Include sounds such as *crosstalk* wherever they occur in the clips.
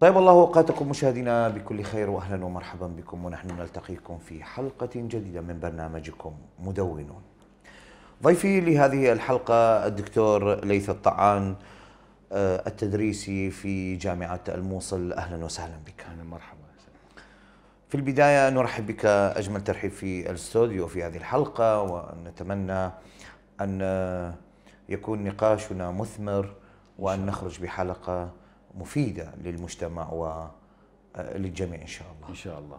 طيب الله اوقاتكم مشاهدينا بكل خير واهلا ومرحبا بكم ونحن نلتقيكم في حلقه جديده من برنامجكم مدونون. ضيفي لهذه الحلقه الدكتور ليث الطعان آه، التدريسي في جامعه الموصل اهلا وسهلا بك. اهلا مرحبا. في البدايه نرحب بك اجمل ترحيب في الاستوديو في هذه الحلقه ونتمنى ان آه، يكون نقاشنا مثمر وان نخرج بحلقه مفيدة للمجتمع وللجميع إن شاء الله إن شاء الله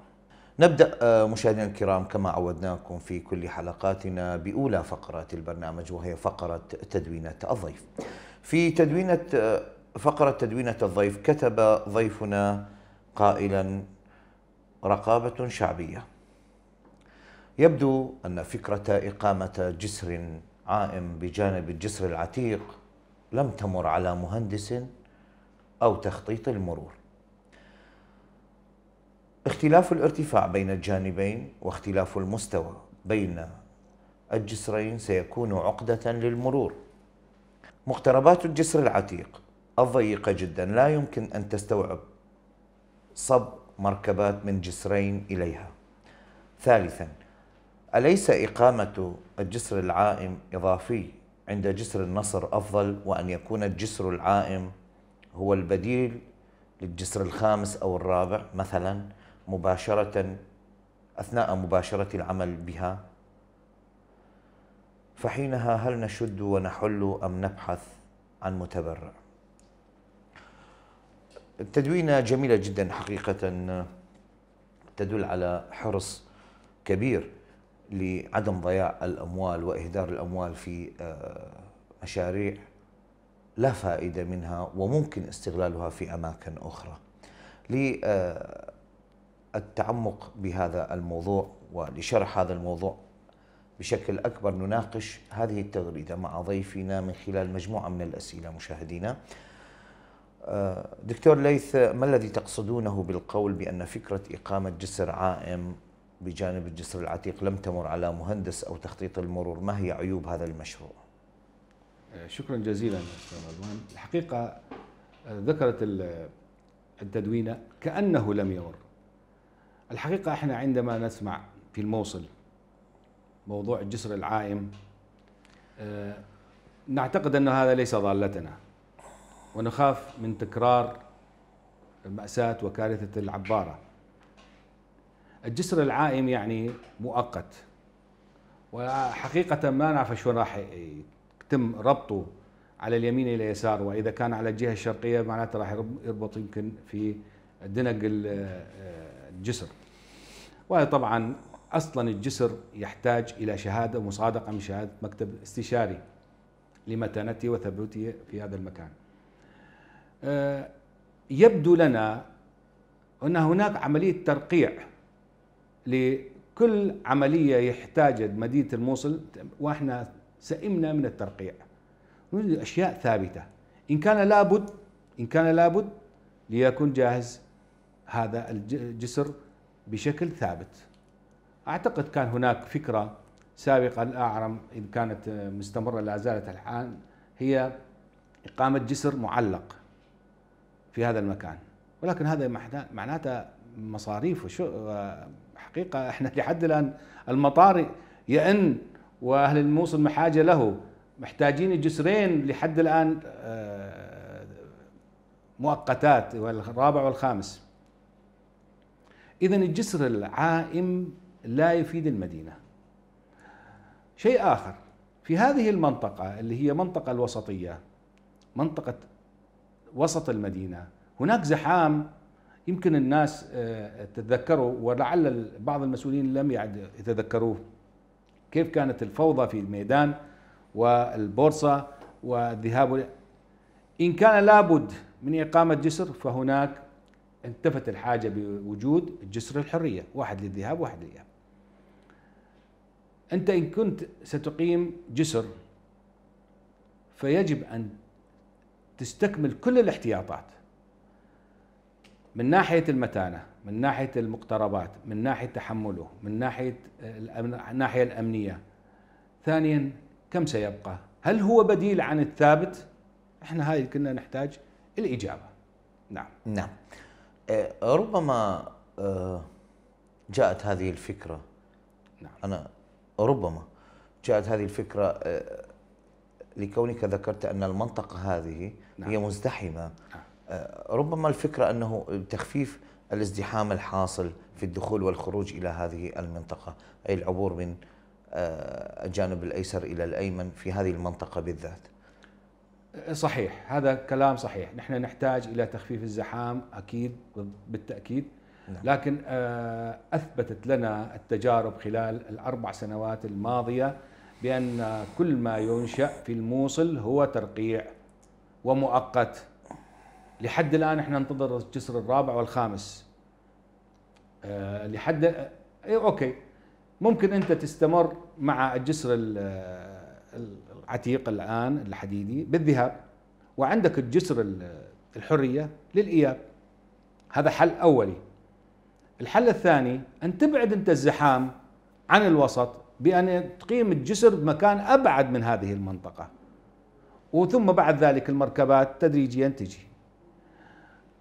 نبدأ آه، مشاهدينا الكرام كما عودناكم في كل حلقاتنا بأولى فقرات البرنامج وهي فقرة تدوينة الضيف في تدوينة آه، فقرة تدوينة الضيف كتب ضيفنا قائلا رقابة شعبية يبدو أن فكرة إقامة جسر عائم بجانب الجسر العتيق لم تمر على مهندس أو تخطيط المرور اختلاف الارتفاع بين الجانبين واختلاف المستوى بين الجسرين سيكون عقدة للمرور مقتربات الجسر العتيق الضيقة جدا لا يمكن أن تستوعب صب مركبات من جسرين إليها ثالثا أليس إقامة الجسر العائم إضافي عند جسر النصر أفضل وأن يكون الجسر العائم هو البديل للجسر الخامس أو الرابع مثلا مباشرة أثناء مباشرة العمل بها فحينها هل نشد ونحل أم نبحث عن متبرع التدوينة جميلة جدا حقيقة تدل على حرص كبير لعدم ضياع الأموال وإهدار الأموال في آه، مشاريع لا فائدة منها وممكن استغلالها في أماكن أخرى للتعمق آه، بهذا الموضوع ولشرح هذا الموضوع بشكل أكبر نناقش هذه التغريدة مع ضيفنا من خلال مجموعة من الأسئلة مشاهدينا آه، دكتور ليث ما الذي تقصدونه بالقول بأن فكرة إقامة جسر عائم بجانب الجسر العتيق لم تمر على مهندس أو تخطيط المرور ما هي عيوب هذا المشروع؟ آه، شكرا جزيلا استاذ رضوان الحقيقه آه، ذكرت التدوينه كانه لم يمر الحقيقه احنا عندما نسمع في الموصل موضوع الجسر العائم آه، نعتقد ان هذا ليس ضالتنا ونخاف من تكرار مأساة وكارثة العبارة الجسر العائم يعني مؤقت وحقيقة ما نعرف شو راح تم ربطه على اليمين الى يسار واذا كان على الجهه الشرقيه معناته راح يربط يمكن في دنق آه، الجسر وطبعا اصلا الجسر يحتاج الى شهاده مصادقه من شهاده مكتب استشاري لمتانته وثبوته في هذا المكان. آه، يبدو لنا ان هناك عمليه ترقيع لكل عمليه يحتاج مدينه الموصل واحنا سئمنا من الترقيع نريد أشياء ثابتة إن كان لابد إن كان لابد ليكون جاهز هذا الجسر بشكل ثابت أعتقد كان هناك فكرة سابقة الأعرم إن كانت مستمرة لا زالت الآن هي إقامة جسر معلق في هذا المكان ولكن هذا معناته مصاريف وشو حقيقة احنا لحد الآن المطار يئن واهل الموصل محاجه له محتاجين الجسرين لحد الان آه، مؤقتات والرابع والخامس اذا الجسر العائم لا يفيد المدينه شيء اخر في هذه المنطقه اللي هي منطقه الوسطيه منطقه وسط المدينه هناك زحام يمكن الناس آه، تتذكروا ولعل بعض المسؤولين لم يعد يتذكروه كيف كانت الفوضى في الميدان والبورصة والذهاب إن كان لابد من إقامة جسر فهناك انتفت الحاجة بوجود جسر الحرية واحد للذهاب واحد للإياب أنت إن كنت ستقيم جسر فيجب أن تستكمل كل الاحتياطات من ناحيه المتانه من ناحيه المقتربات من ناحيه تحمله من ناحيه الناحيه الامنيه ثانيا كم سيبقى هل هو بديل عن الثابت احنا هاي كنا نحتاج الاجابه نعم نعم أه، ربما أه، جاءت هذه الفكره نعم انا ربما جاءت هذه الفكره أه، لكونك ذكرت ان المنطقه هذه نعم. هي مزدحمه نعم. آه، ربما الفكرة أنه تخفيف الازدحام الحاصل في الدخول والخروج إلى هذه المنطقة أي العبور من آه، الجانب الأيسر إلى الأيمن في هذه المنطقة بالذات آه، صحيح هذا كلام صحيح نحن نحتاج إلى تخفيف الزحام أكيد بالتأكيد نعم. لكن أثبتت لنا التجارب خلال الأربع سنوات الماضية بأن كل ما ينشأ في الموصل هو ترقيع ومؤقت لحد الان احنا ننتظر الجسر الرابع والخامس أه لحد أه اوكي ممكن انت تستمر مع الجسر العتيق الان الحديدي بالذهاب وعندك الجسر الحريه للاياب هذا حل اولي الحل الثاني ان تبعد انت الزحام عن الوسط بان تقيم الجسر بمكان ابعد من هذه المنطقه وثم بعد ذلك المركبات تدريجيا تجي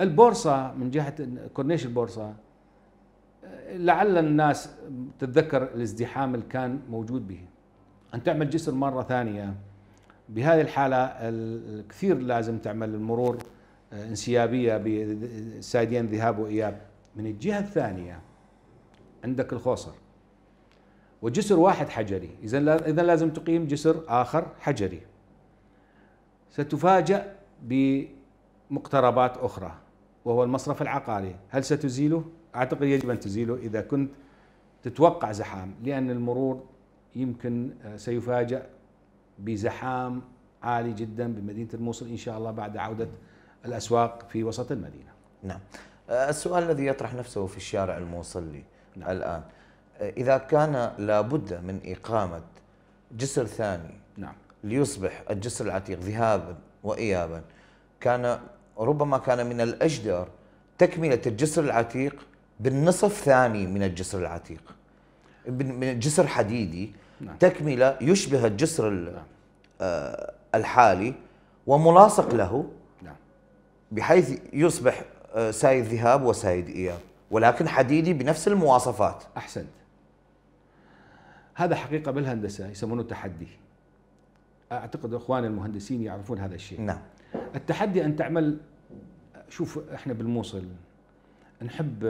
البورصة من جهة كورنيش البورصة لعل الناس تتذكر الازدحام اللي كان موجود به أن تعمل جسر مرة ثانية بهذه الحالة الكثير لازم تعمل المرور آه، انسيابية بسايدين ذهاب وإياب من الجهة الثانية عندك الخوصر وجسر واحد حجري إذا إذا لازم تقيم جسر آخر حجري ستفاجأ بمقتربات أخرى وهو المصرف العقاري هل ستزيله؟ أعتقد يجب أن تزيله إذا كنت تتوقع زحام لأن المرور يمكن آه، سيفاجأ بزحام عالي جدا بمدينة الموصل إن شاء الله بعد عودة الأسواق في وسط المدينة نعم آه، السؤال الذي يطرح نفسه في الشارع الموصلي نعم. الآن آه، إذا كان لابد من إقامة جسر ثاني نعم. ليصبح الجسر العتيق ذهابا وإيابا كان ربما كان من الأجدر تكملة الجسر العتيق بالنصف ثاني من الجسر العتيق من جسر حديدي نعم. تكملة يشبه الجسر نعم. الحالي وملاصق نعم. له نعم. بحيث يصبح آه، سايد ذهاب وسايد إياب ولكن حديدي بنفس المواصفات أحسنت هذا حقيقة بالهندسة يسمونه تحدي أعتقد أخواني المهندسين يعرفون هذا الشيء نعم التحدي ان تعمل شوف احنا بالموصل نحب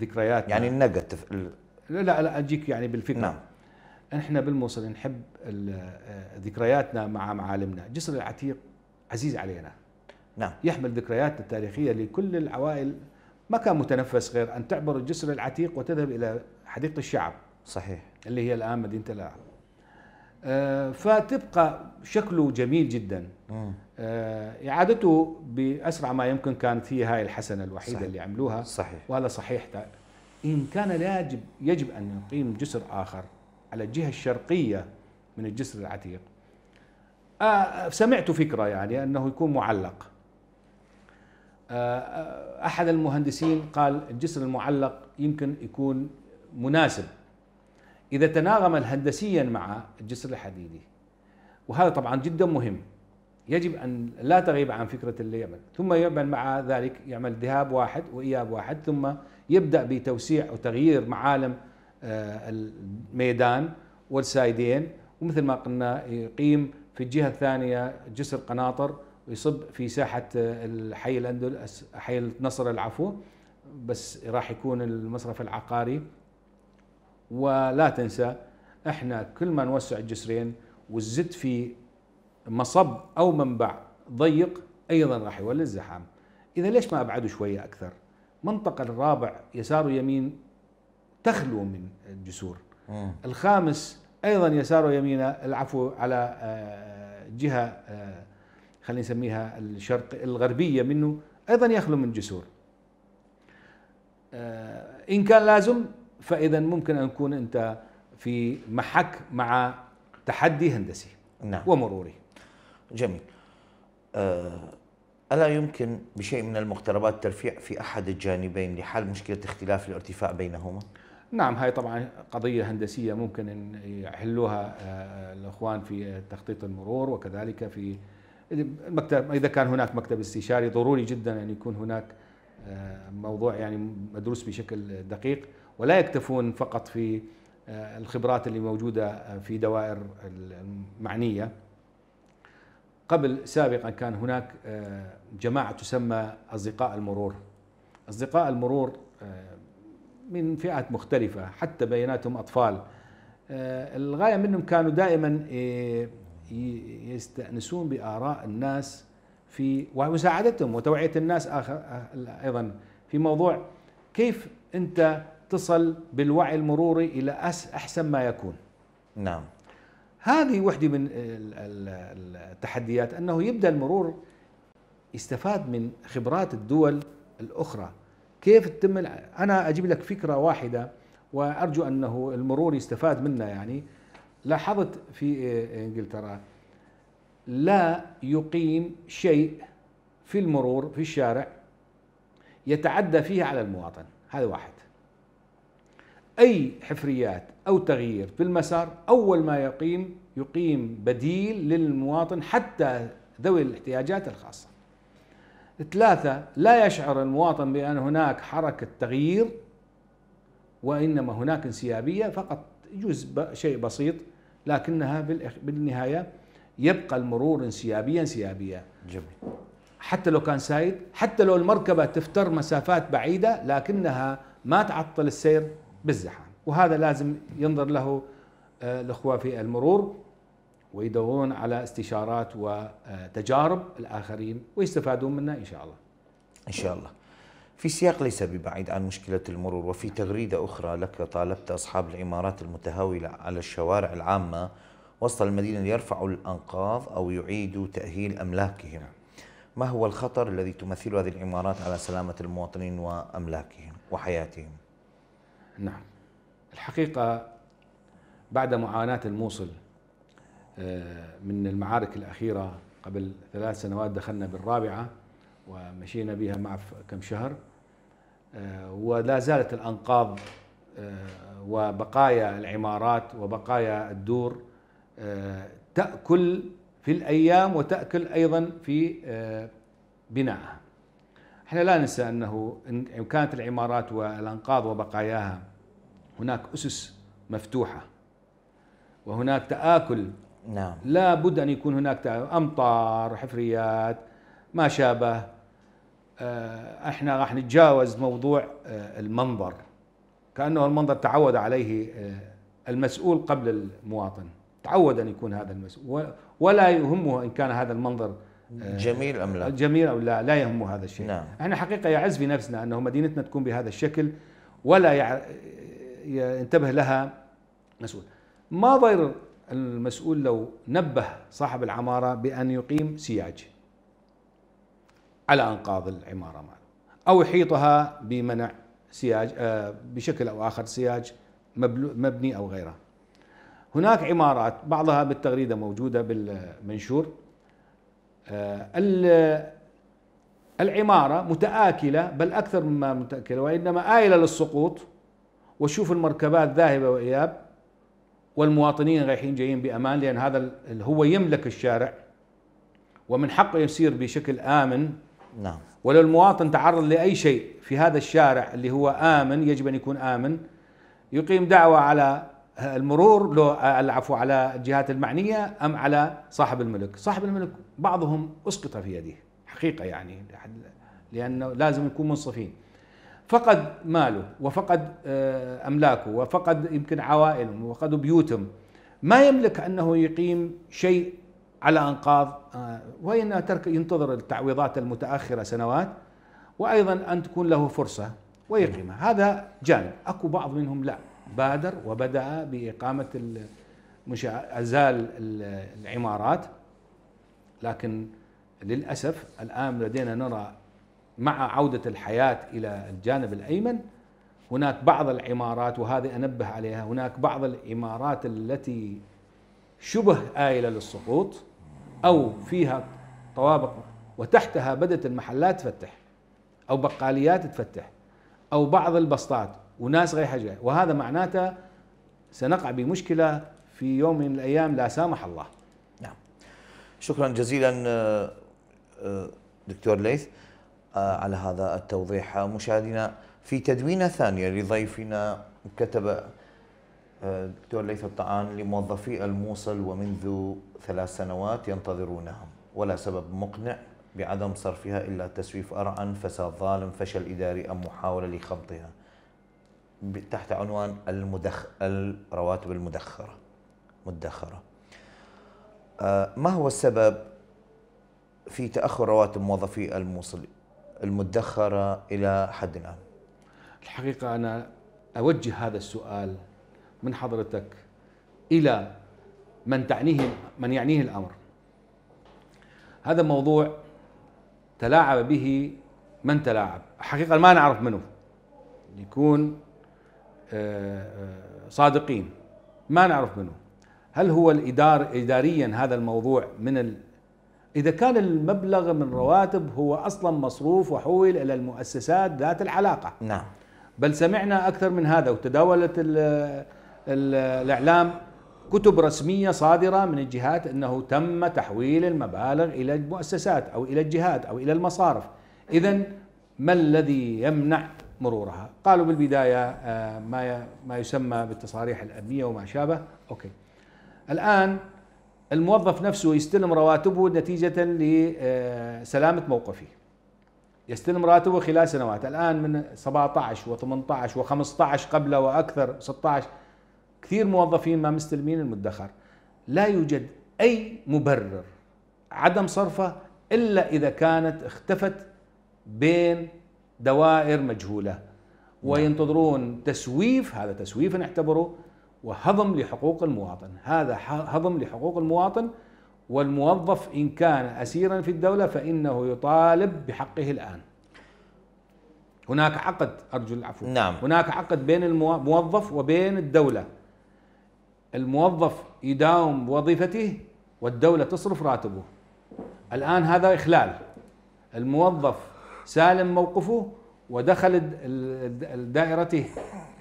ذكرياتنا يعني النقد لا لا لا اجيك يعني بالفكره نعم احنا بالموصل نحب آه، ذكرياتنا مع معالمنا جسر العتيق عزيز علينا نعم يحمل ذكريات التاريخيه لكل العوائل ما كان متنفس غير ان تعبر الجسر العتيق وتذهب الى حديقه الشعب صحيح اللي هي الان مدينه الاعلى آه، فتبقى شكله جميل جدا آه، اعادته باسرع ما يمكن كانت هي هاي الحسنه الوحيده صحيح. اللي عملوها صحيح وهذا صحيح ان كان لا يجب يجب ان نقيم جسر اخر على الجهه الشرقيه من الجسر العتيق آه، سمعت فكره يعني انه يكون معلق احد المهندسين قال الجسر المعلق يمكن يكون مناسب إذا تناغم هندسيا مع الجسر الحديدي وهذا طبعا جدا مهم يجب أن لا تغيب عن فكرة اليمن ثم يعمل مع ذلك يعمل ذهاب واحد وإياب واحد ثم يبدأ بتوسيع وتغيير معالم آه، الميدان والسايدين ومثل ما قلنا يقيم في الجهة الثانية جسر قناطر ويصب في ساحة آه، الحي الأندل حي النصر العفو بس راح يكون المصرف العقاري ولا تنسى احنا كل ما نوسع الجسرين والزد في مصب او منبع ضيق ايضا راح يولد زحام اذا ليش ما ابعده شويه اكثر منطقه الرابع يسار ويمين تخلو من الجسور مم. الخامس ايضا يسار ويمين العفو على آه، جهه آه، خلينا نسميها الشرق الغربيه منه ايضا يخلو من جسور آه، ان كان لازم فاذا ممكن ان تكون انت في محك مع تحدي هندسي نعم. ومروري جميل آه، ألا يمكن بشيء من المقتربات ترفيع في أحد الجانبين لحل مشكلة اختلاف الارتفاع بينهما؟ نعم هاي طبعا قضية هندسية ممكن أن يحلوها آه، الأخوان في تخطيط المرور وكذلك في المكتب إذا كان هناك مكتب استشاري ضروري جدا أن يكون هناك آه، موضوع يعني مدروس بشكل دقيق ولا يكتفون فقط في آه، الخبرات اللي موجوده آه، في دوائر المعنيه قبل سابقا كان هناك آه، جماعه تسمى اصدقاء المرور اصدقاء المرور من فئات مختلفه حتى بيناتهم اطفال الغايه منهم كانوا دائما يستانسون باراء الناس في ومساعدتهم وتوعيه الناس اخر ايضا في موضوع كيف انت تصل بالوعي المروري إلى أحسن ما يكون نعم هذه وحده من التحديات أنه يبدأ المرور يستفاد من خبرات الدول الأخرى كيف تتم أنا أجيب لك فكرة واحدة وأرجو أنه المرور يستفاد منها يعني لاحظت في إنجلترا لا يقيم شيء في المرور في الشارع يتعدى فيه على المواطن هذا واحد أي حفريات أو تغيير في المسار أول ما يقيم يقيم بديل للمواطن حتى ذوي الاحتياجات الخاصة ثلاثة لا يشعر المواطن بأن هناك حركة تغيير وإنما هناك انسيابية فقط جزء شيء بسيط لكنها بالنهاية يبقى المرور انسيابيا انسيابيا جميل حتى لو كان سايد حتى لو المركبة تفتر مسافات بعيدة لكنها ما تعطل السير بالزحام وهذا لازم ينظر له آه، الأخوة في المرور ويدورون على استشارات وتجارب الآخرين ويستفادون منها إن شاء الله إن شاء الله في سياق ليس ببعيد عن مشكلة المرور وفي تغريدة أخرى لك طالبت أصحاب العمارات المتهاولة على الشوارع العامة وسط المدينة ليرفعوا الأنقاض أو يعيدوا تأهيل أملاكهم ما هو الخطر الذي تمثله هذه العمارات على سلامة المواطنين وأملاكهم وحياتهم؟ نعم الحقيقة بعد معاناة الموصل آه، من المعارك الأخيرة قبل ثلاث سنوات دخلنا بالرابعة ومشينا بها مع كم شهر آه، ولا زالت الأنقاض آه، وبقايا العمارات وبقايا الدور تأكل في الأيام وتأكل أيضا في بنائها احنا لا ننسى انه ان كانت العمارات والانقاض وبقاياها هناك اسس مفتوحه وهناك تآكل نعم لا بد ان يكون هناك تآكل. امطار حفريات ما شابه آه، احنا راح نتجاوز موضوع آه، المنظر كانه المنظر تعود عليه آه، المسؤول قبل المواطن تعود ان يكون هذا المسؤول ولا يهمه ان كان هذا المنظر جميل ام لا جميل او لا لا يهمه هذا الشيء نعم. احنا حقيقه يعز في نفسنا انه مدينتنا تكون بهذا الشكل ولا ينتبه لها مسؤول ما ضير المسؤول لو نبه صاحب العماره بان يقيم سياج على انقاض العماره ماله او يحيطها بمنع سياج آه، بشكل او اخر سياج مبني او غيره هناك عمارات بعضها بالتغريده موجوده بالمنشور آه، العمارة متآكلة بل أكثر مما متآكلة وإنما آيلة للسقوط وشوف المركبات ذاهبة وإياب والمواطنين رايحين جايين بأمان لأن هذا هو يملك الشارع ومن حقه يسير بشكل آمن نعم ولو المواطن تعرض لأي شيء في هذا الشارع اللي هو آمن يجب أن يكون آمن يقيم دعوة على المرور له العفو على الجهات المعنية أم على صاحب الملك صاحب الملك بعضهم أسقط في يده حقيقة يعني لأنه لازم نكون منصفين فقد ماله وفقد آه، أملاكه وفقد يمكن عوائلهم وفقد بيوتهم ما يملك أنه يقيم شيء على أنقاض آه، وإنه ترك ينتظر التعويضات المتأخرة سنوات وأيضا أن تكون له فرصة ويقيمها هذا جانب أكو بعض منهم لا بادر وبدأ بإقامة أزال العمارات لكن للأسف الآن لدينا نرى مع عودة الحياة إلى الجانب الأيمن هناك بعض العمارات وهذه أنبه عليها هناك بعض العمارات التي شبه آيلة للسقوط أو فيها طوابق وتحتها بدأت المحلات تفتح أو بقاليات تفتح أو بعض البسطات وناس غير حاجة وهذا معناته سنقع بمشكلة في يوم من الأيام لا سامح الله نعم شكرا جزيلا آه، آه، دكتور ليث آه، على هذا التوضيح مشاهدينا في تدوينة ثانية لضيفنا كتب دكتور ليث الطعان لموظفي الموصل ومنذ ثلاث سنوات ينتظرونها ولا سبب مقنع بعدم صرفها إلا تسويف أرعن فساد ظالم فشل إداري أم محاولة لخبطها تحت عنوان المدخ... الرواتب المدخرة مدخرة آه، ما هو السبب في تأخر رواتب موظفي الموصل المدخرة إلى حد الآن الحقيقة أنا أوجه هذا السؤال من حضرتك إلى من تعنيه من يعنيه الأمر هذا موضوع تلاعب به من تلاعب حقيقة ما نعرف منه يكون صادقين ما نعرف منه هل هو الإدار إداريا هذا الموضوع من ال... إذا كان المبلغ من رواتب هو أصلا مصروف وحول إلى المؤسسات ذات العلاقة نعم بل سمعنا أكثر من هذا وتداولت الـ الـ الإعلام كتب رسمية صادرة من الجهات أنه تم تحويل المبالغ إلى المؤسسات أو إلى الجهات أو إلى المصارف إذا ما الذي يمنع مرورها قالوا بالبداية آه، ما ما يسمى بالتصاريح الأمنية وما شابه أوكي الآن الموظف نفسه يستلم رواتبه نتيجة لسلامة آه، موقفه يستلم راتبه خلال سنوات الآن من 17 و18 و15 قبله وأكثر 16 كثير موظفين ما مستلمين المدخر لا يوجد أي مبرر عدم صرفه إلا إذا كانت اختفت بين دوائر مجهولة وينتظرون تسويف هذا تسويف نعتبره وهضم لحقوق المواطن هذا هضم لحقوق المواطن والموظف إن كان أسيرا في الدولة فإنه يطالب بحقه الآن هناك عقد أرجو العفو نعم. هناك عقد بين الموظف وبين الدولة الموظف يداوم بوظيفته والدولة تصرف راتبه الآن هذا إخلال الموظف سالم موقفه ودخل دائرته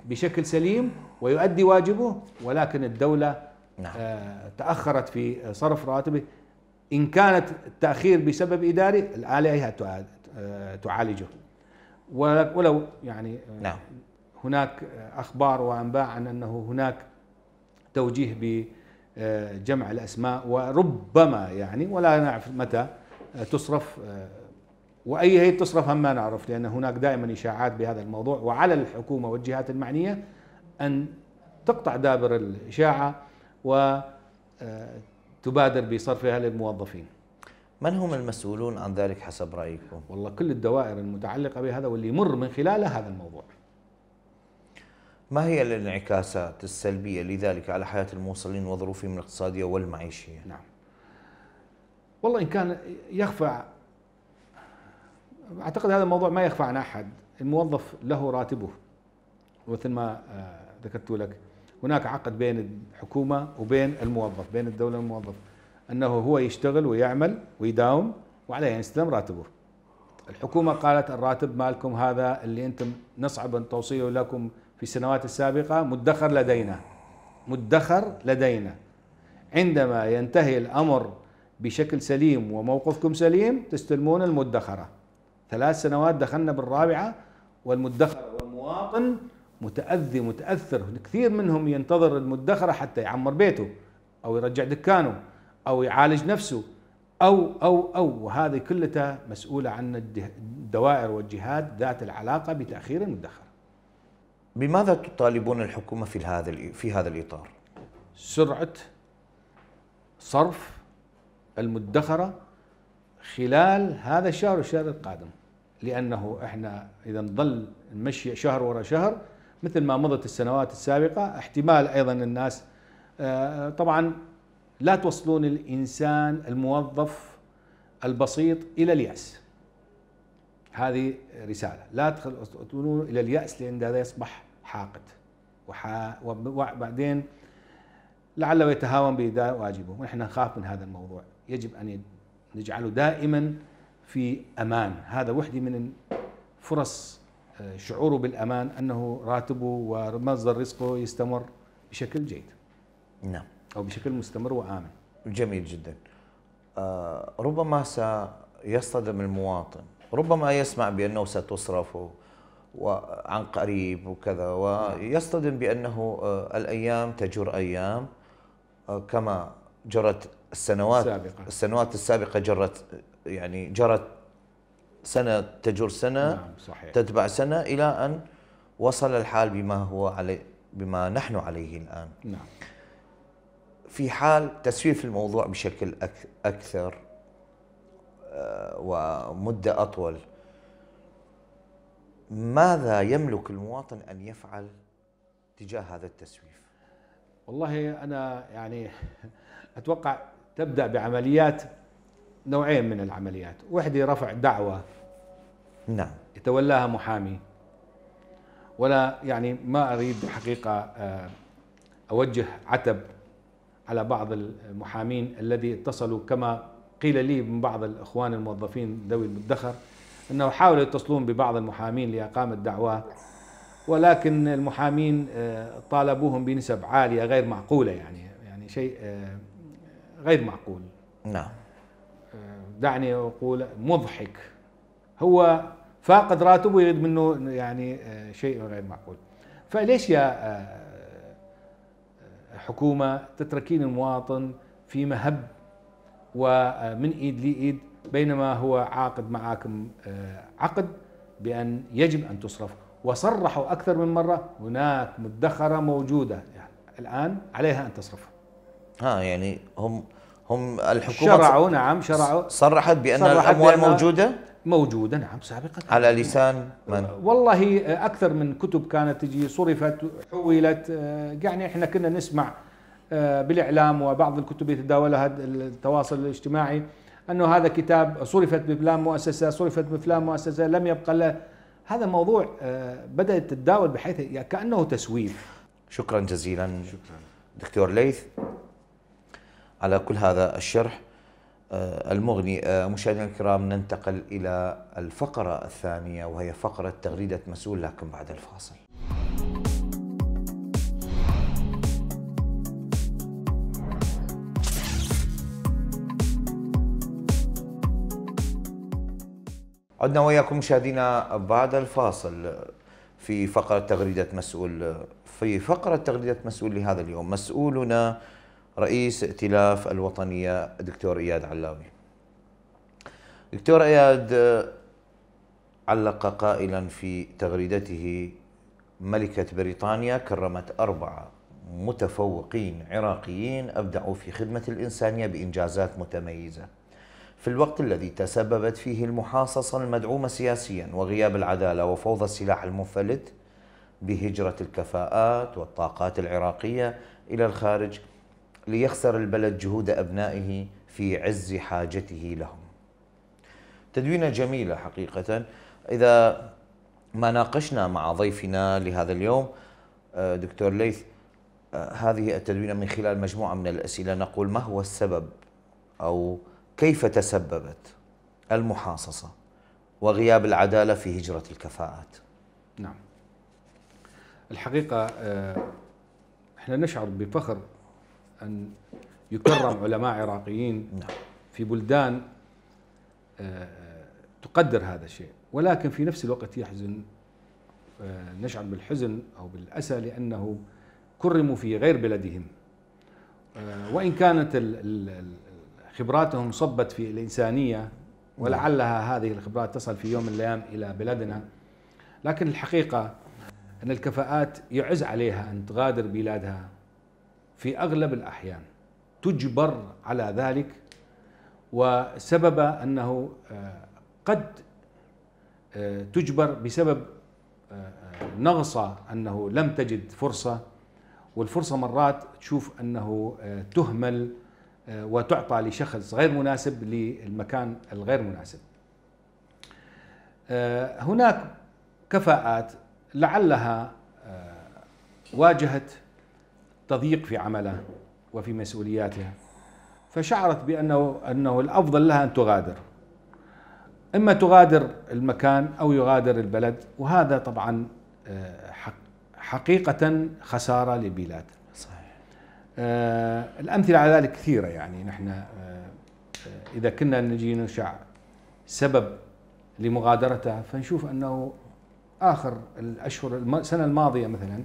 بشكل سليم ويؤدي واجبه ولكن الدولة نعم. آه، تأخرت في صرف راتبه إن كانت التأخير بسبب إداري الآلهة آه، تعالجه ولو يعني آه، نعم. هناك أخبار وأنباء عن أنه هناك توجيه بجمع الأسماء وربما يعني ولا نعرف متى تصرف واي هي تصرف هم ما نعرف لان هناك دائما اشاعات بهذا الموضوع وعلى الحكومه والجهات المعنيه ان تقطع دابر الاشاعه وتبادر آه، بصرفها للموظفين. من هم المسؤولون عن ذلك حسب رايكم؟ والله كل الدوائر المتعلقه بهذا واللي يمر من خلاله هذا الموضوع. ما هي الانعكاسات السلبيه لذلك على حياه الموصلين وظروفهم الاقتصاديه والمعيشيه؟ نعم. والله ان كان يخفى اعتقد هذا الموضوع ما يخفى عن احد الموظف له راتبه مثل ما آه، ذكرت لك هناك عقد بين الحكومه وبين الموظف بين الدوله والموظف انه هو يشتغل ويعمل ويداوم وعليه ان يستلم راتبه الحكومه قالت الراتب مالكم هذا اللي انتم نصعب ان توصيله لكم في السنوات السابقه مدخر لدينا مدخر لدينا عندما ينتهي الامر بشكل سليم وموقفكم سليم تستلمون المدخره ثلاث سنوات دخلنا بالرابعه والمدخر والمواطن متاذي متاثر كثير منهم ينتظر المدخره حتى يعمر بيته او يرجع دكانه او يعالج نفسه او او او وهذه كلها مسؤوله عن الدوائر والجهات ذات العلاقه بتاخير المدخر. بماذا تطالبون الحكومه في هذا في هذا الاطار؟ سرعه صرف المدخره خلال هذا الشهر والشهر القادم. لأنه إحنا إذا نظل نمشي شهر ورا شهر مثل ما مضت السنوات السابقة احتمال أيضا الناس آه، طبعا لا توصلون الإنسان الموظف البسيط إلى اليأس هذه رسالة لا توصلون إلى اليأس لأن هذا يصبح حاقد وبعدين لعله يتهاون باداء واجبه، ونحن نخاف من هذا الموضوع يجب أن نجعله دائما في امان هذا وحده من فرص آه، شعوره بالامان انه راتبه ومصدر رزقه يستمر بشكل جيد نعم او بشكل مستمر وامن جميل جدا آه، ربما سيصطدم المواطن ربما يسمع بانه ستصرف وعن قريب وكذا ويصطدم بانه آه، الايام تجر ايام كما جرت السنوات السابقة. السنوات السابقة جرت يعني جرت سنة تجر سنة نعم صحيح. تتبع سنة إلى أن وصل الحال بما هو عليه بما نحن عليه الآن نعم. في حال تسويف الموضوع بشكل أكثر آه، ومدة أطول ماذا يملك المواطن أن يفعل تجاه هذا التسويف؟ والله أنا يعني أتوقع تبدأ بعمليات نوعين من العمليات وحدة رفع دعوة نعم يتولاها محامي ولا يعني ما أريد حقيقة آه، أوجه عتب على بعض المحامين الذي اتصلوا كما قيل لي من بعض الإخوان الموظفين ذوي المدخر أنه حاولوا يتصلون ببعض المحامين لإقامة دعوات ولكن المحامين آه، طالبوهم بنسب عالية غير معقولة يعني يعني شيء آه، غير معقول نعم آه، دعني اقول مضحك هو فاقد راتبه ويريد منه يعني آه، شيء غير معقول فليش يا آه، حكومه تتركين المواطن في مهب ومن ايد لايد بينما هو عاقد معاكم عقد بان يجب ان تصرف وصرحوا اكثر من مره هناك مدخره موجوده يعني الان عليها ان تصرفها ها يعني هم هم الحكومه شرعوا نعم شرعوا صرحت بان صرحت الاموال بأن موجوده موجوده نعم سابقا على لسان من؟ والله آه، اكثر من كتب كانت تجي صرفت حولت آه، يعني احنا كنا نسمع آه، بالاعلام وبعض الكتب يتداولها التواصل الاجتماعي انه هذا كتاب صرفت بفلان مؤسسه صرفت بفلان مؤسسه لم يبقى له هذا موضوع بدات تتداول بحيث يعني كانه تسويف شكرا جزيلا شكرا دكتور ليث على كل هذا الشرح آه، المغني آه، مشاهدينا الكرام ننتقل إلى الفقرة الثانية وهي فقرة تغريدة مسؤول لكن بعد الفاصل عدنا وياكم مشاهدينا بعد الفاصل في فقرة تغريدة مسؤول في فقرة تغريدة مسؤول لهذا اليوم مسؤولنا رئيس ائتلاف الوطنية دكتور إياد علامي دكتور إياد آه، علق قائلا في تغريدته ملكة بريطانيا كرمت أربعة متفوقين عراقيين أبدعوا في خدمة الإنسانية بإنجازات متميزة في الوقت الذي تسببت فيه المحاصصة المدعومة سياسيا وغياب العدالة وفوضى السلاح المنفلت بهجرة الكفاءات والطاقات العراقية إلى الخارج ليخسر البلد جهود أبنائه في عز حاجته لهم تدوينة جميلة حقيقة إذا ما ناقشنا مع ضيفنا لهذا اليوم آه، دكتور ليث آه، هذه التدوينة من خلال مجموعة من الأسئلة نقول ما هو السبب أو كيف تسببت المحاصصة وغياب العدالة في هجرة الكفاءات نعم الحقيقة آه، احنا نشعر بفخر أن يكرم علماء عراقيين نعم. في بلدان آه، تقدر هذا الشيء ولكن في نفس الوقت يحزن آه، نشعر بالحزن أو بالأسى لأنه كرموا في غير بلدهم آه، وإن كانت خبراتهم صبت في الإنسانية ولعلها هذه الخبرات تصل في يوم من الأيام إلى بلدنا لكن الحقيقة أن الكفاءات يعز عليها أن تغادر بلادها في أغلب الأحيان تجبر على ذلك وسبب أنه آه، قد آه، تجبر بسبب آه، نغصة أنه لم تجد فرصة والفرصة مرات تشوف أنه تهمل وتعطى لشخص غير مناسب للمكان الغير مناسب هناك كفاءات لعلها واجهت تضييق في عمله وفي مسؤولياتها فشعرت بأنه أنه الأفضل لها أن تغادر إما تغادر المكان أو يغادر البلد وهذا طبعا آه، حقيقة خسارة للبلاد صحيح. آه، الأمثلة على ذلك كثيرة يعني نحن آه، إذا كنا نجي نشع سبب لمغادرتها فنشوف أنه آخر الأشهر السنة الماضية مثلا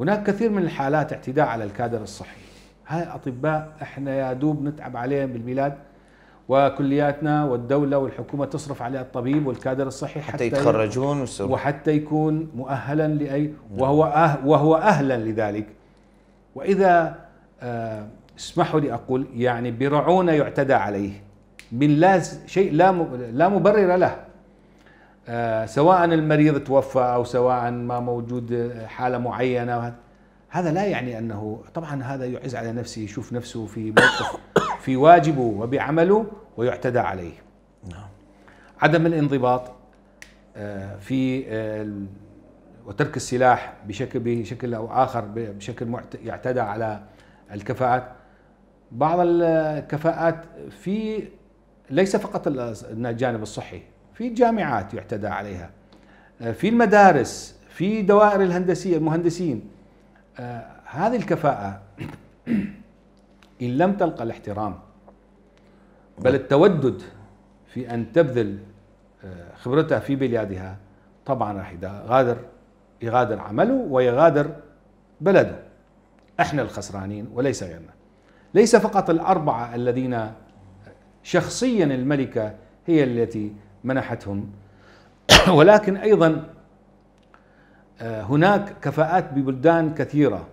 هناك كثير من الحالات اعتداء على الكادر الصحي هاي اطباء احنا يا دوب نتعب عليهم بالبلاد وكلياتنا والدوله والحكومه تصرف على الطبيب والكادر الصحي حتى, حتى يتخرجون ويصيرون وحتى يكون مؤهلا لاي نعم. وهو أه وهو اهلا لذلك واذا آه اسمحوا لي اقول يعني برعونه يعتدى عليه من لا شيء لا لا مبرر له آه، سواء المريض توفى او سواء ما موجود آه، حاله معينه هذا لا يعني انه طبعا هذا يعز على نفسه يشوف نفسه في موقف *coughs* في واجبه وبعمله ويعتدى عليه. نعم. عدم الانضباط آه، في وترك السلاح بشكل بشكل او اخر بشكل يعتدى على الكفاءات بعض الكفاءات في ليس فقط الجانب الصحي في الجامعات يعتدى عليها آه، في المدارس في دوائر الهندسيه المهندسين آه، هذه الكفاءه *clears throat* ان لم تلقى الاحترام بل التودد في ان تبذل آه، خبرتها في بلادها طبعا راح يغادر يغادر عمله ويغادر بلده احنا الخسرانين وليس غيرنا ليس فقط الاربعه الذين شخصيا الملكه هي التي منحتهم *coughs* ولكن ايضا آه، هناك كفاءات ببلدان كثيره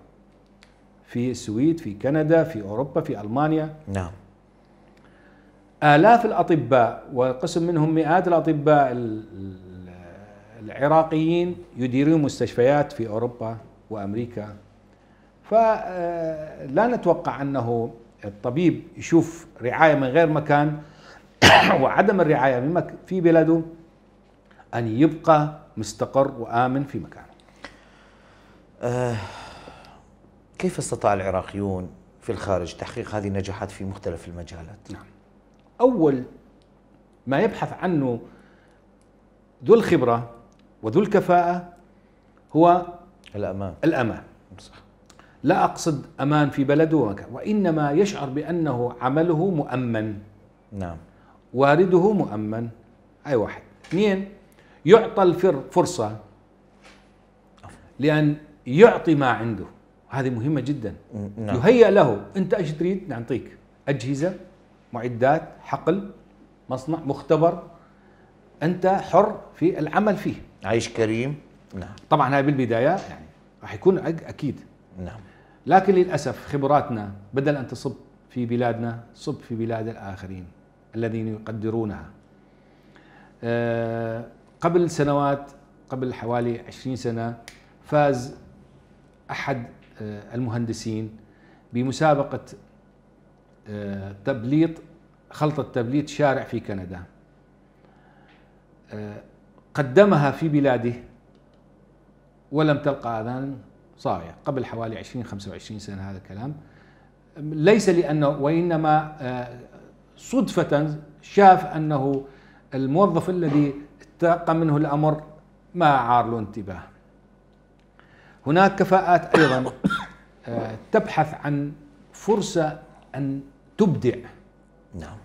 في السويد في كندا في اوروبا في المانيا نعم آلاف الأطباء وقسم منهم مئات الأطباء العراقيين يديرون مستشفيات في أوروبا وأمريكا فلا آه، نتوقع أنه الطبيب يشوف رعاية من غير مكان *coughs* وعدم الرعاية بما في بلاده أن يبقى مستقر وآمن في مكانه آه كيف استطاع العراقيون في الخارج تحقيق هذه النجاحات في مختلف المجالات؟ نعم أول ما يبحث عنه ذو الخبرة وذو الكفاءة هو الأمان الأمان صح. لا أقصد أمان في بلده وإنما يشعر بأنه عمله مؤمن نعم وارده مؤمن أي واحد اثنين يعطى الفر فرصة لأن يعطي ما عنده هذه مهمة جدا نعم. يهيأ له أنت إيش تريد نعطيك أجهزة معدات حقل مصنع مختبر أنت حر في العمل فيه عيش كريم نعم طبعا هاي بالبداية يعني راح يكون أكيد نعم لكن للأسف خبراتنا بدل أن تصب في بلادنا صب في بلاد الآخرين الذين يقدرونها آه، قبل سنوات قبل حوالي 20 سنة فاز أحد آه، المهندسين بمسابقة آه، تبليط خلطة تبليط شارع في كندا قدمها في بلاده ولم تلقى آذان صاغية قبل حوالي 20 25 سنة هذا الكلام ليس لأنه وإنما صدفة شاف أنه الموظف الذي تلقى منه الأمر ما عار له انتباه هناك كفاءات أيضا آه، تبحث عن فرصة أن تبدع نعم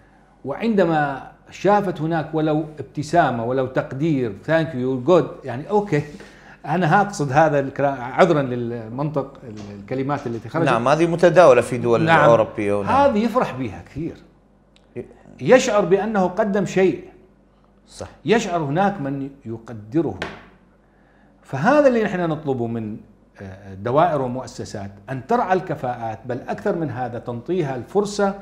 وعندما شافت هناك ولو ابتسامة ولو تقدير ثانك يو جود يعني أوكي انا أقصد هذا الكلام عذرا للمنطق الكلمات التي خرجت نعم هذه متداوله في دول نعم اوروبيه نعم. هذه يفرح بها كثير يشعر بأنه قدم شيء صح يشعر هناك من يقدره فهذا اللي نحن نطلبه من آه، دوائر ومؤسسات أن ترعى الكفاءات بل أكثر من هذا تنطيها الفرصة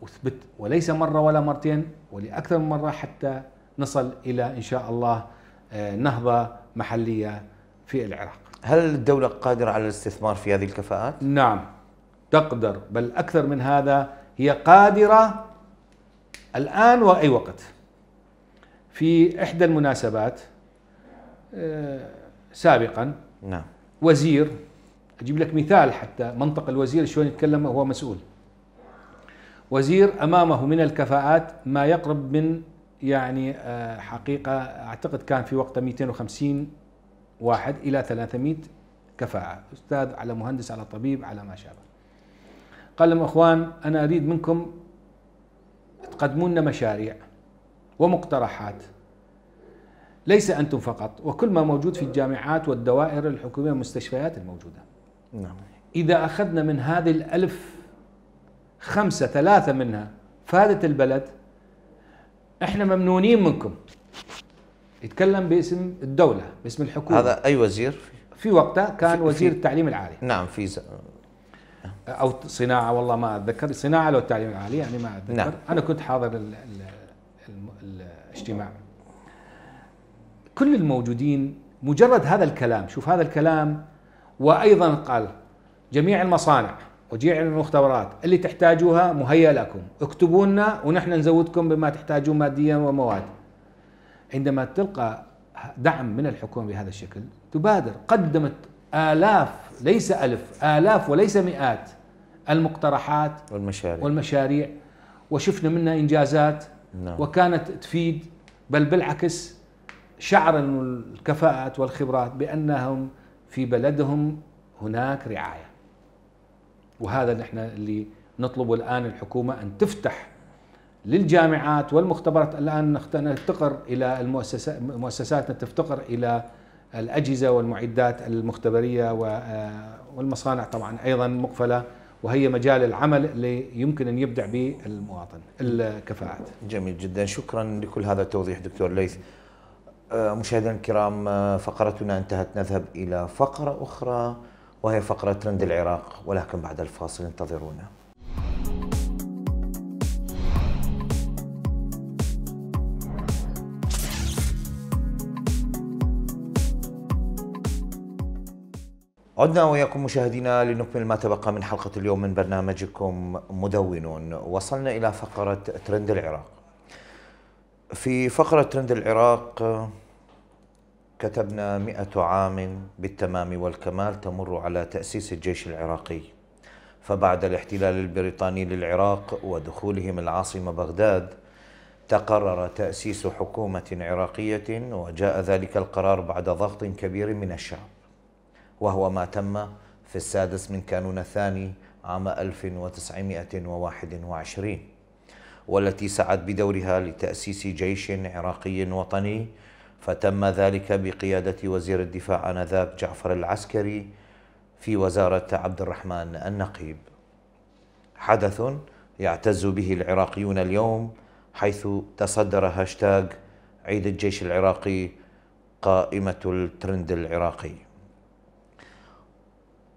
وثبت وليس مرة ولا مرتين ولأكثر من مرة حتى نصل إلى إن شاء الله آه، نهضة محلية في العراق هل الدولة قادرة على الاستثمار في هذه الكفاءات؟ نعم تقدر بل أكثر من هذا هي قادرة الآن وأي وقت في إحدى المناسبات آه، سابقا نعم وزير أجيب لك مثال حتى منطق الوزير شلون يتكلم هو مسؤول وزير أمامه من الكفاءات ما يقرب من يعني آه، حقيقة أعتقد كان في وقت 250 واحد إلى 300 كفاءة أستاذ على مهندس على طبيب على ما شابه قال لهم أخوان أنا أريد منكم تقدمون لنا مشاريع ومقترحات ليس انتم فقط وكل ما موجود في الجامعات والدوائر الحكوميه والمستشفيات الموجوده نعم اذا اخذنا من هذه الالف خمسه ثلاثه منها فادت البلد احنا ممنونين منكم يتكلم باسم الدوله باسم الحكومه هذا اي وزير في وقته كان في وزير التعليم العالي نعم في او صناعه والله ما اتذكر صناعه لو التعليم العالي يعني ما اتذكر نعم. انا كنت حاضر ال ال ال الاجتماع كل الموجودين مجرد هذا الكلام شوف هذا الكلام وايضا قال جميع المصانع وجميع المختبرات اللي تحتاجوها مهيأ لكم اكتبوا لنا ونحن نزودكم بما تحتاجون ماديا ومواد عندما تلقى دعم من الحكومة بهذا الشكل تبادر قدمت آلاف ليس ألف آلاف وليس مئات المقترحات والمشاريع والمشاريع وشفنا منها انجازات نعم. وكانت تفيد بل بالعكس شعر الكفاءات والخبرات بانهم في بلدهم هناك رعايه وهذا اللي احنا اللي نطلبه الان الحكومه ان تفتح للجامعات والمختبرات الان نفتقر الى المؤسسات مؤسساتنا تفتقر الى الاجهزه والمعدات المختبريه آه، والمصانع طبعا ايضا مقفله وهي مجال العمل اللي يمكن ان يبدع به المواطن الكفاءات. جميل جدا شكرا لكل هذا التوضيح دكتور ليث. آه، مشاهدينا الكرام آه، فقرتنا انتهت نذهب الى فقره اخرى وهي فقره ترند العراق ولكن بعد الفاصل انتظرونا. عدنا وإياكم مشاهدينا لنكمل ما تبقى من حلقة اليوم من برنامجكم مدونون وصلنا إلى فقرة ترند العراق في فقرة ترند العراق كتبنا مئة عام بالتمام والكمال تمر على تأسيس الجيش العراقي فبعد الاحتلال البريطاني للعراق ودخولهم العاصمة بغداد تقرر تأسيس حكومة عراقية وجاء ذلك القرار بعد ضغط كبير من الشعب وهو ما تم في السادس من كانون الثاني عام 1921 والتي سعت بدورها لتأسيس جيش عراقي وطني فتم ذلك بقيادة وزير الدفاع آنذاك جعفر العسكري في وزارة عبد الرحمن النقيب حدث يعتز به العراقيون اليوم حيث تصدر هاشتاغ عيد الجيش العراقي قائمة الترند العراقي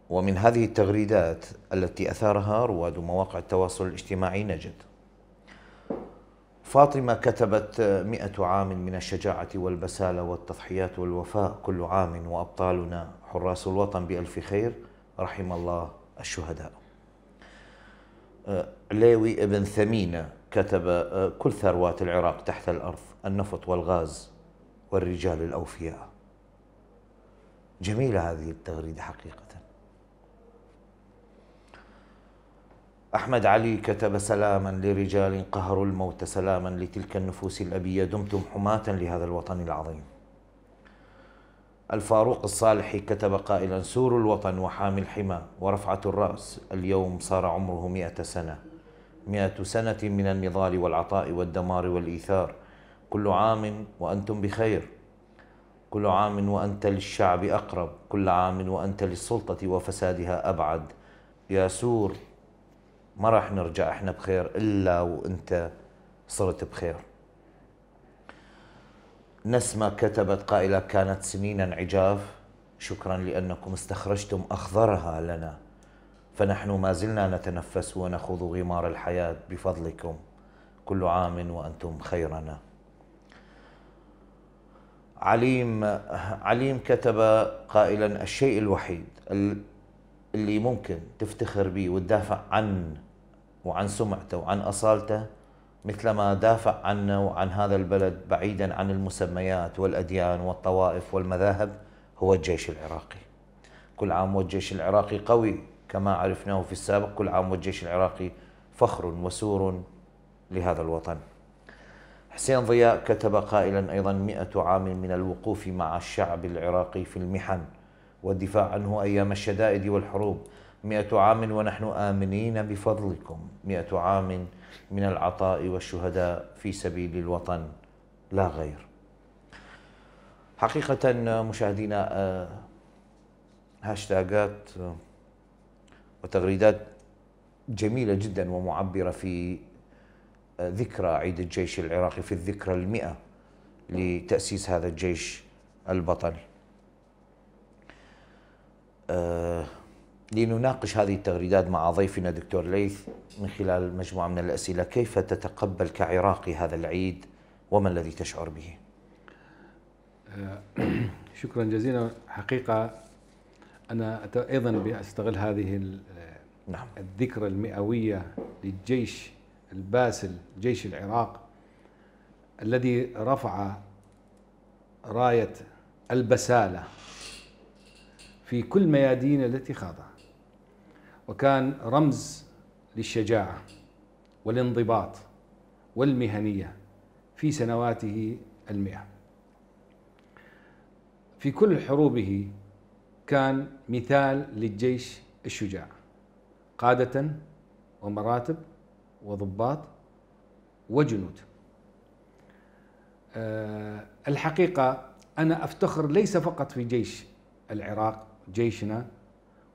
ومن هذه التغريدات التي أثارها رواد مواقع التواصل الاجتماعي نجد فاطمة كتبت مئة عام من الشجاعة والبسالة والتضحيات والوفاء كل عام وأبطالنا حراس الوطن بألف خير رحم الله الشهداء أه، ليوي ابن ثمينة كتب أه، كل ثروات العراق تحت الأرض النفط والغاز والرجال الأوفياء جميلة هذه التغريدة حقيقة أحمد علي كتب سلاما لرجال قهروا الموت سلاما لتلك النفوس الأبية دمتم حماة لهذا الوطن العظيم الفاروق الصالحي كتب قائلا سور الوطن وحامي الحمى ورفعة الرأس اليوم صار عمره مئة سنة مئة سنة من النضال والعطاء والدمار والإيثار كل عام وأنتم بخير كل عام وأنت للشعب أقرب كل عام وأنت للسلطة وفسادها أبعد يا سور ما راح نرجع احنا بخير الا وانت صرت بخير نسمة كتبت قائلة كانت سنينا عجاف شكرا لأنكم استخرجتم أخضرها لنا فنحن ما زلنا نتنفس ونخوض غمار الحياة بفضلكم كل عام وأنتم خيرنا عليم عليم كتب قائلا الشيء الوحيد اللي ممكن تفتخر به وتدافع عنه وعن سمعته وعن أصالته مثلما دافع عنا وعن هذا البلد بعيدا عن المسميات والأديان والطوائف والمذاهب هو الجيش العراقي كل عام والجيش العراقي قوي كما عرفناه في السابق كل عام والجيش العراقي فخر وسور لهذا الوطن حسين ضياء كتب قائلا أيضا مئة عام من الوقوف مع الشعب العراقي في المحن والدفاع عنه أيام الشدائد والحروب مئة عام ونحن آمنين بفضلكم مئة عام من العطاء والشهداء في سبيل الوطن لا غير حقيقة مشاهدينا آه، هاشتاجات آه، وتغريدات جميلة جدا ومعبرة في آه، ذكرى عيد الجيش العراقي في الذكرى المئة لتأسيس هذا الجيش البطل لنناقش هذه التغريدات مع ضيفنا دكتور ليث من خلال مجموعة من الأسئلة كيف تتقبل كعراقي هذا العيد وما الذي تشعر به؟ آه، *clears throat* شكرا جزيلا حقيقة أنا أيضا أستغل هذه نعم. الذكرى المئوية للجيش الباسل جيش العراق الذي رفع راية البسالة في كل ميادين التي خاضها وكان رمز للشجاعة والانضباط والمهنية في سنواته المئة في كل حروبه كان مثال للجيش الشجاع قادة ومراتب وضباط وجنود آه، الحقيقة أنا أفتخر ليس فقط في جيش العراق جيشنا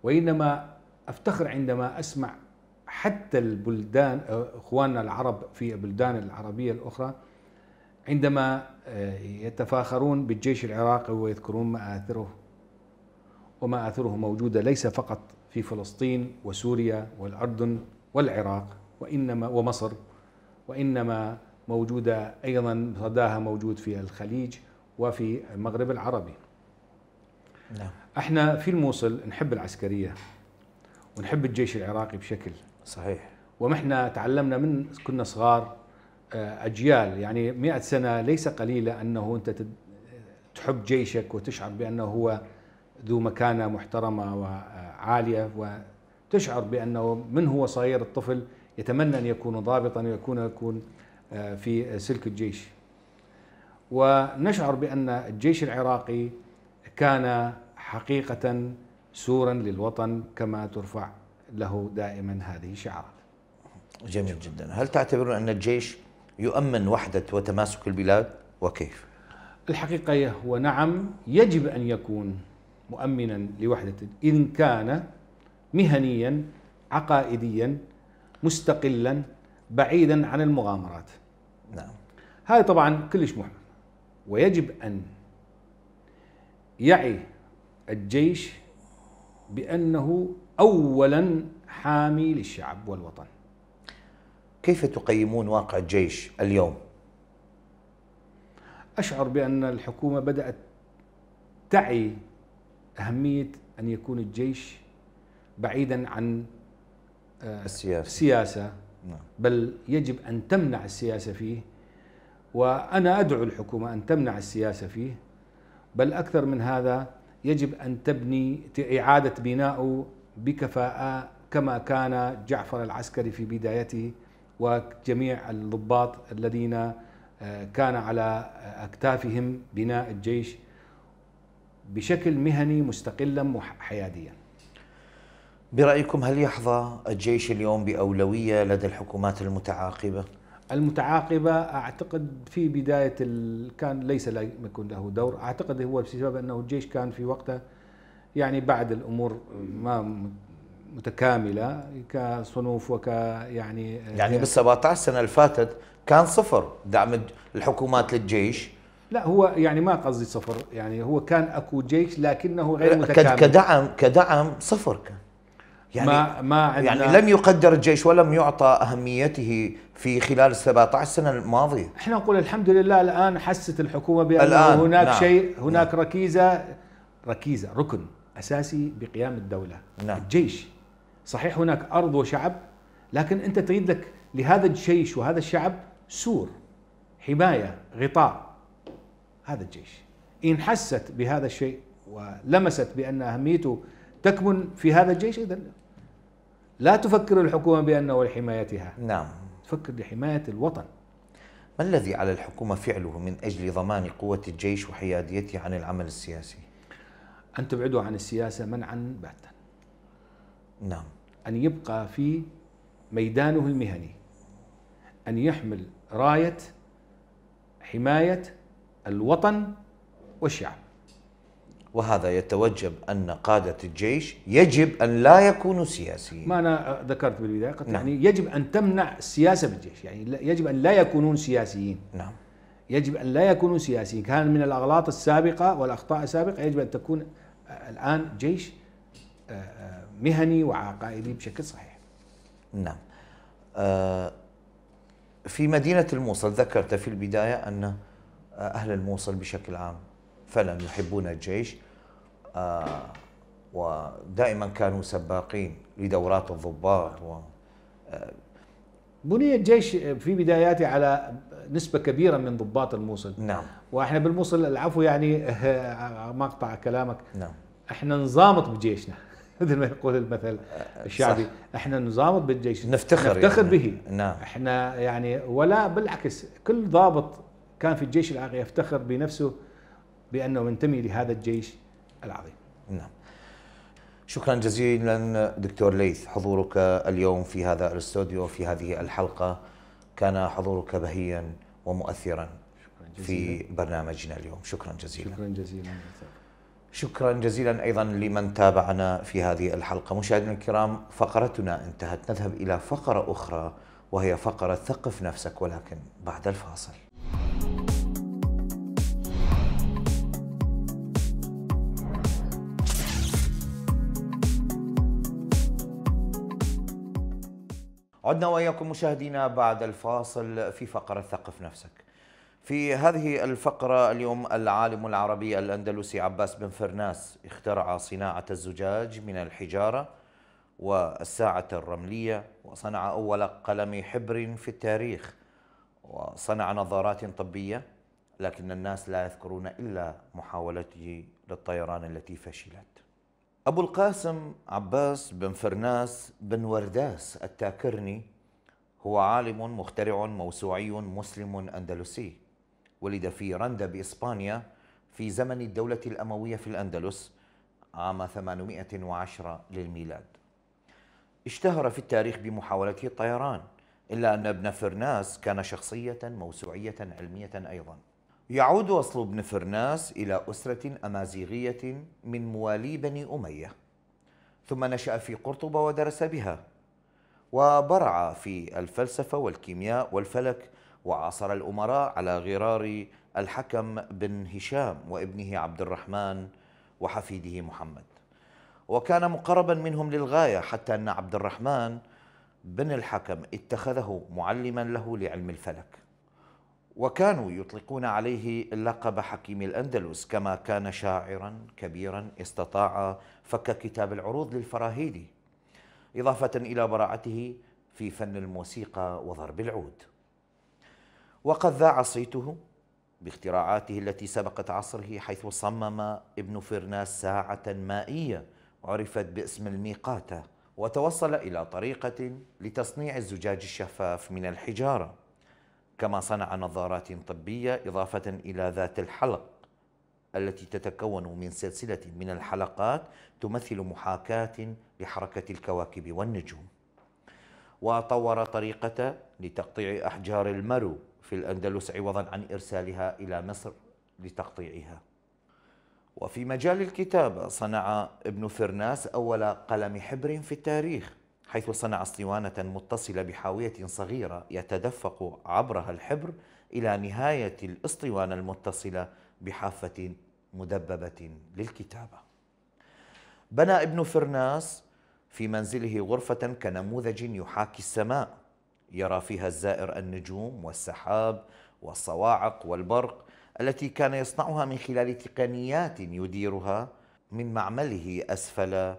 وإنما افتخر عندما اسمع حتى البلدان آه، اخواننا العرب في البلدان العربيه الاخرى عندما آه، يتفاخرون بالجيش العراقي ويذكرون مآثره ومآثره موجوده ليس فقط في فلسطين وسوريا والأردن والعراق وإنما ومصر وإنما موجودة أيضا صداها موجود في الخليج وفي المغرب العربي نعم. احنا في الموصل نحب العسكرية ونحب الجيش العراقي بشكل صحيح ومحنا تعلمنا من كنا صغار آه، أجيال يعني مئة سنة ليس قليلة أنه أنت تحب جيشك وتشعر بأنه هو ذو مكانة محترمة وعالية وتشعر بأنه من هو صغير الطفل يتمنى أن يكون ضابطا ويكون يكون آه، في سلك الجيش ونشعر بأن الجيش العراقي كان حقيقة سورا للوطن كما ترفع له دائما هذه الشعارات جميل جدا هل تعتبرون أن الجيش يؤمن وحدة وتماسك البلاد وكيف؟ الحقيقة هو نعم يجب أن يكون مؤمنا لوحدة إن كان مهنيا عقائديا مستقلا بعيدا عن المغامرات نعم هذا طبعا كلش مهم ويجب أن يعي الجيش بأنه أولا حامي للشعب والوطن كيف تقيمون واقع الجيش اليوم؟ أشعر بأن الحكومة بدأت تعي أهمية أن يكون الجيش بعيدا عن آه، السياسة, السياسة نعم. بل يجب أن تمنع السياسة فيه وأنا أدعو الحكومة أن تمنع السياسة فيه بل أكثر من هذا يجب أن تبني إعادة بنائه بكفاءة كما كان جعفر العسكري في بدايته وجميع الضباط الذين آه، كان على آه، أكتافهم بناء الجيش بشكل مهني مستقلا حياديا برأيكم هل يحظى الجيش اليوم بأولوية لدى الحكومات المتعاقبة؟ المتعاقبه اعتقد في بدايه ال... كان ليس لم يكن له دور اعتقد هو بسبب انه الجيش كان في وقته يعني بعد الامور ما متكامله كصنوف وك يعني يعني آه، بال 17 سنه اللي فاتت كان صفر دعم الحكومات للجيش لا هو يعني ما قصدي صفر يعني هو كان اكو جيش لكنه غير متكامل كدعم كدعم صفر كان يعني ما ما عندنا يعني لم يقدر الجيش ولم يعطى اهميته في خلال ال 17 سنه الماضيه احنا نقول الحمد لله الان حست الحكومه بان الآن هناك نعم. شيء نعم. هناك نعم. ركيزه ركيزه ركن اساسي بقيام الدوله نعم. الجيش صحيح هناك ارض وشعب لكن انت تريد لك لهذا الجيش وهذا الشعب سور حمايه غطاء هذا الجيش ان حست بهذا الشيء ولمست بان اهميته تكمن في هذا الجيش اذا لا تفكر الحكومة بأنه لحمايتها نعم تفكر لحماية الوطن ما الذي على الحكومة فعله من أجل ضمان قوة الجيش وحياديته عن العمل السياسي؟ أن تبعده عن السياسة منعا باتا نعم أن يبقى في ميدانه المهني أن يحمل راية حماية الوطن والشعب وهذا يتوجب أن قادة الجيش يجب أن لا يكونوا سياسيين ما أنا ذكرت بالبداية قلت نعم. يعني يجب أن تمنع السياسة بالجيش يعني يجب أن لا يكونون سياسيين نعم يجب أن لا يكونوا سياسيين كان من الأغلاط السابقة والأخطاء السابقة يجب أن تكون آه، الآن جيش آه، آه، مهني وعقائدي بشكل صحيح نعم في مدينة الموصل ذكرت في البداية أن أهل الموصل بشكل عام فعلا يحبون الجيش آه، ودائما كانوا سباقين لدورات الضباط و آه. بني الجيش في بداياته على نسبة كبيرة من ضباط الموصل نعم واحنا بالموصل العفو يعني *laughs* مقطع كلامك نعم احنا نظامط بجيشنا *laughs* مثل ما يقول المثل آه، الشعبي صح. احنا نظامط بالجيش نفتخر يعني. نفتخر يعني. به نعم احنا يعني ولا بالعكس كل ضابط كان في الجيش العراقي يفتخر بنفسه بانه ينتمي لهذا الجيش العظيم نعم شكرا جزيلا دكتور ليث حضورك اليوم في هذا الاستوديو في هذه الحلقة كان حضورك بهيا ومؤثرا في برنامجنا اليوم شكرا جزيلا شكرا جزيلا شكرا جزيلا ايضا لمن تابعنا في هذه الحلقه مشاهدينا الكرام فقرتنا انتهت نذهب الى فقره اخرى وهي فقره ثقف نفسك ولكن بعد الفاصل عدنا واياكم مشاهدينا بعد الفاصل في فقره ثقف نفسك. في هذه الفقرة اليوم العالم العربي الأندلسي عباس بن فرناس اخترع صناعة الزجاج من الحجارة والساعة الرملية وصنع أول قلم حبر في التاريخ وصنع نظارات طبية لكن الناس لا يذكرون إلا محاولته للطيران التي فشلت أبو القاسم عباس بن فرناس بن ورداس التاكرني هو عالم مخترع موسوعي مسلم أندلسي ولد في رندا بإسبانيا في زمن الدولة الأموية في الأندلس عام 810 للميلاد اشتهر في التاريخ بمحاولته الطيران إلا أن ابن فرناس كان شخصية موسوعية علمية أيضاً يعود وصل بن فرناس إلى أسرة أمازيغية من موالي بني أمية ثم نشأ في قرطبة ودرس بها وبرع في الفلسفة والكيمياء والفلك وعاصر الأمراء على غرار الحكم بن هشام وابنه عبد الرحمن وحفيده محمد وكان مقربا منهم للغاية حتى أن عبد الرحمن بن الحكم اتخذه معلما له لعلم الفلك وكانوا يطلقون عليه لقب حكيم الأندلس كما كان شاعرا كبيرا استطاع فك كتاب العروض للفراهيدي إضافة إلى براعته في فن الموسيقى وضرب العود وقد ذاع صيته باختراعاته التي سبقت عصره حيث صمم ابن فرناس ساعة مائية عرفت باسم الميقاتة وتوصل إلى طريقة لتصنيع الزجاج الشفاف من الحجارة كما صنع نظارات طبية إضافة إلى ذات الحلق التي تتكون من سلسلة من الحلقات تمثل محاكاة لحركة الكواكب والنجوم وطور طريقة لتقطيع أحجار المرو في الأندلس عوضا عن إرسالها إلى مصر لتقطيعها وفي مجال الكتابة صنع ابن فرناس أول قلم حبر في التاريخ حيث صنع اسطوانة متصلة بحاوية صغيرة يتدفق عبرها الحبر إلى نهاية الاسطوانة المتصلة بحافة مدببة للكتابة بنى ابن فرناس في منزله غرفة كنموذج يحاكي السماء يرى فيها الزائر النجوم والسحاب والصواعق والبرق التي كان يصنعها من خلال تقنيات يديرها من معمله أسفل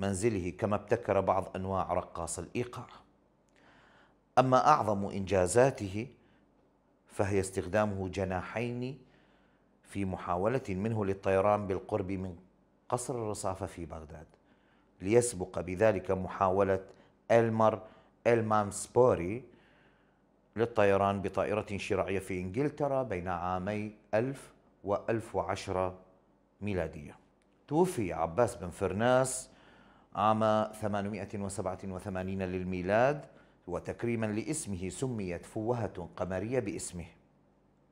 منزله كما ابتكر بعض أنواع رقاص الإيقاع أما أعظم إنجازاته فهي استخدامه جناحين في محاولة منه للطيران بالقرب من قصر الرصافة في بغداد ليسبق بذلك محاولة إلمر إلمامسبوري للطيران بطائرة شراعية في إنجلترا بين عامي 1000 و 1010 ميلادية توفي عباس بن فرناس عام 887 للميلاد وتكريما لاسمه سميت فوهة قمرية باسمه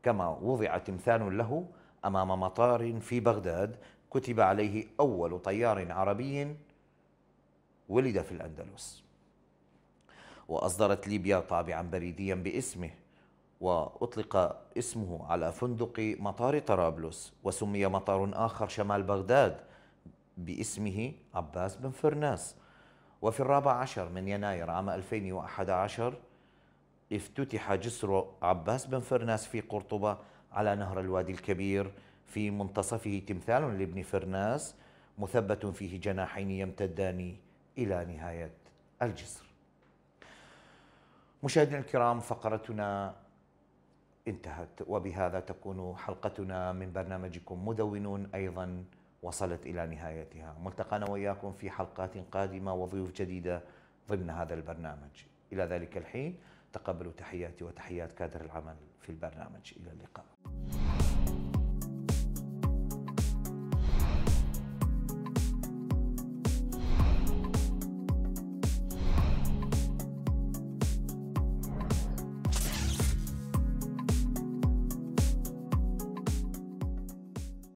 كما وضع تمثال له أمام مطار في بغداد كتب عليه أول طيار عربي ولد في الأندلس وأصدرت ليبيا طابعا بريديا باسمه وأطلق اسمه على فندق مطار طرابلس وسمي مطار آخر شمال بغداد باسمه عباس بن فرناس وفي الرابع عشر من يناير عام 2011 افتتح جسر عباس بن فرناس في قرطبة على نهر الوادي الكبير في منتصفه تمثال لابن فرناس مثبت فيه جناحين يمتدان إلى نهاية الجسر مشاهدينا الكرام فقرتنا انتهت وبهذا تكون حلقتنا من برنامجكم مدونون أيضاً وصلت إلى نهايتها ملتقانا وإياكم في حلقات قادمة وضيوف جديدة ضمن هذا البرنامج إلى ذلك الحين تقبلوا تحياتي وتحيات كادر العمل في البرنامج إلى اللقاء